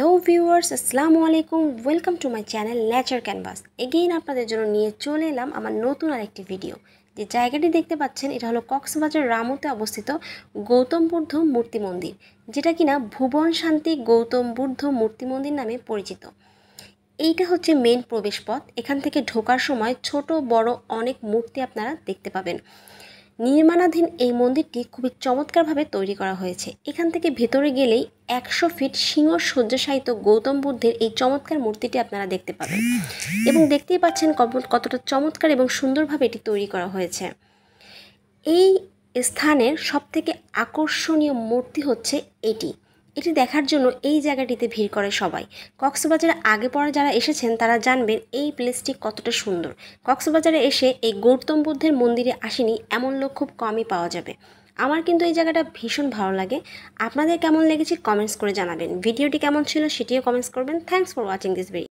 hello viewers আসসালামু আলাইকুম welcome to my channel nature canvas again আপনাদের জন্য নিয়ে চলে এলাম আমার নতুন আরেকটি ভিডিও যে জায়গাটি দেখতে পাচ্ছেন এটা হলো কক্সবাজার রামুতে অবস্থিত গৌতম বুদ্ধ মূর্তি মন্দির যেটা কিনা ভুবন শান্তি গৌতম বুদ্ধ মূর্তি মন্দির নামে পরিচিত এইটা হচ্ছে মেন প্রবেশপথ এখান থেকে ঢোকার সময় ছোট বড় অনেক মূর্তি আপনারা দেখতে পাবেন নির্মাণাধীন এই মন্দিরটি খুবই চমৎকারভাবে তৈরি করা হয়েছে এখান থেকে ভেতরে গেলেই একশো ফিট সিংহ শয্যাশায়িত গৌতম বুদ্ধের এই চমৎকার মূর্তিটি আপনারা দেখতে পাবেন এবং দেখতেই পাচ্ছেন কতটা চমৎকার এবং সুন্দরভাবে এটি তৈরি করা হয়েছে এই স্থানের সবথেকে আকর্ষণীয় মূর্তি হচ্ছে এটি এটি দেখার জন্য এই জায়গাটিতে ভিড় করে সবাই কক্সবাজারে আগে পরে যারা এসেছেন তারা জানবেন এই প্লেসটি কতটা সুন্দর কক্সবাজারে এসে এই গৌতম বুদ্ধের মন্দিরে আসেনি এমন লোক খুব কমই পাওয়া যাবে আমার কিন্তু এই জায়গাটা ভীষণ ভালো লাগে আপনাদের কেমন লেগেছে কমেন্টস করে জানাবেন ভিডিওটি কেমন ছিল সেটিও কমেন্টস করবেন thanks for watching this video